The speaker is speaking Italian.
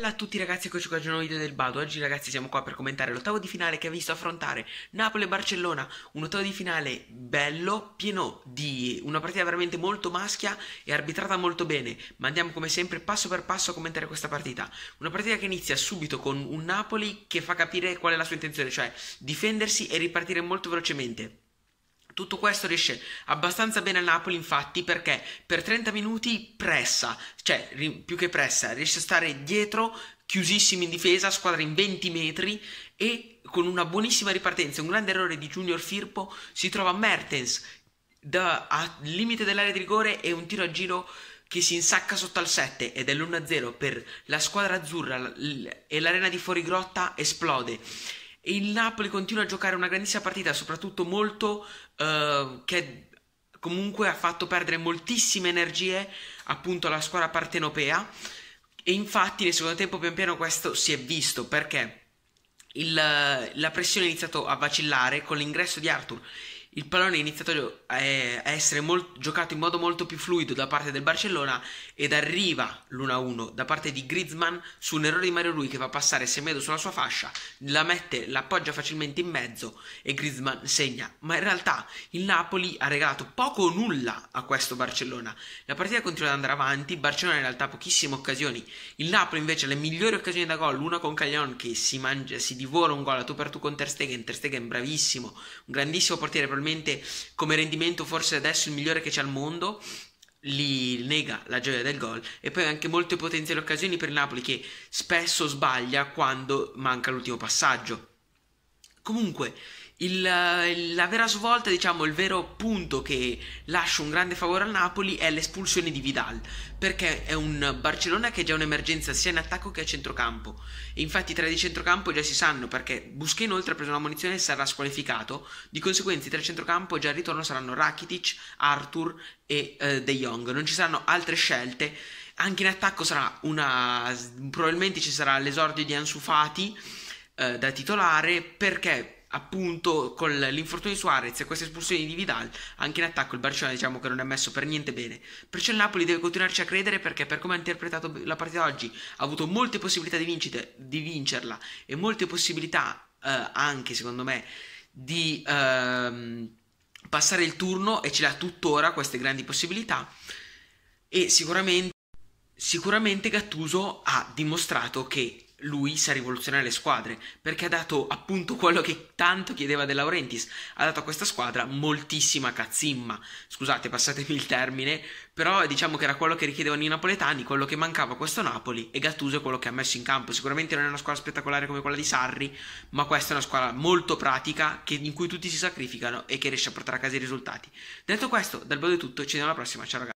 Ciao a tutti ragazzi, eccoci qua oggi un nuovo video del Bado. Oggi ragazzi siamo qua per commentare l'ottavo di finale che ha visto affrontare Napoli e Barcellona. Un ottavo di finale bello, pieno di una partita veramente molto maschia e arbitrata molto bene. Ma andiamo come sempre passo per passo a commentare questa partita. Una partita che inizia subito con un Napoli che fa capire qual è la sua intenzione, cioè difendersi e ripartire molto velocemente. Tutto questo riesce abbastanza bene al Napoli, infatti, perché per 30 minuti pressa, cioè più che pressa, riesce a stare dietro, chiusissimi in difesa, squadra in 20 metri e con una buonissima ripartenza, un grande errore di Junior Firpo, si trova Mertens da, al limite dell'area di rigore e un tiro a giro che si insacca sotto al 7 ed è l'1-0 per la squadra azzurra e l'arena di fuorigrotta esplode e il Napoli continua a giocare una grandissima partita, soprattutto molto eh, che comunque ha fatto perdere moltissime energie appunto alla squadra partenopea e infatti nel secondo tempo pian piano questo si è visto perché il, la pressione ha iniziato a vacillare con l'ingresso di Arthur il pallone è iniziato eh, a essere molto, giocato in modo molto più fluido da parte del Barcellona ed arriva l'1-1 da parte di Griezmann su un errore di Mario Rui che fa passare Semedo sulla sua fascia, la mette, l'appoggia facilmente in mezzo e Griezmann segna. Ma in realtà il Napoli ha regalato poco o nulla a questo Barcellona. La partita continua ad andare avanti, Barcellona in realtà ha pochissime occasioni, il Napoli invece ha le migliori occasioni da gol, una con Caglion che si, mangia, si divora un gol a tu per tu con Ter Stegen, Ter Stegen bravissimo, un grandissimo portiere per probabilmente come rendimento forse adesso il migliore che c'è al mondo, gli nega la gioia del gol e poi anche molte potenziali occasioni per il Napoli che spesso sbaglia quando manca l'ultimo passaggio. Comunque, il, la vera svolta, diciamo, il vero punto che lascia un grande favore al Napoli è l'espulsione di Vidal, perché è un Barcellona che è già un'emergenza sia in attacco che a centrocampo. E infatti i di centrocampo già si sanno, perché Busquet inoltre ha preso una munizione e sarà squalificato, di conseguenza i tre centrocampo già al ritorno saranno Rakitic, Arthur e eh, De Jong, non ci saranno altre scelte. Anche in attacco sarà una probabilmente ci sarà l'esordio di Ansufati eh, da titolare perché appunto con l'infortunio di Suarez e questa espulsione di Vidal anche in attacco il Barcellona diciamo che non è messo per niente bene perciò il Napoli deve continuarci a credere perché per come ha interpretato la partita oggi ha avuto molte possibilità di, vincite, di vincerla e molte possibilità eh, anche secondo me di ehm, passare il turno e ce l'ha tuttora queste grandi possibilità e sicuramente, sicuramente Gattuso ha dimostrato che lui sa rivoluzionare le squadre perché ha dato appunto quello che tanto chiedeva De Laurentiis ha dato a questa squadra moltissima cazzimma scusate passatemi il termine però diciamo che era quello che richiedevano i napoletani quello che mancava a questo Napoli e Gattuso è quello che ha messo in campo sicuramente non è una squadra spettacolare come quella di Sarri ma questa è una squadra molto pratica che, in cui tutti si sacrificano e che riesce a portare a casa i risultati detto questo dal bello è tutto ci vediamo alla prossima ciao ragazzi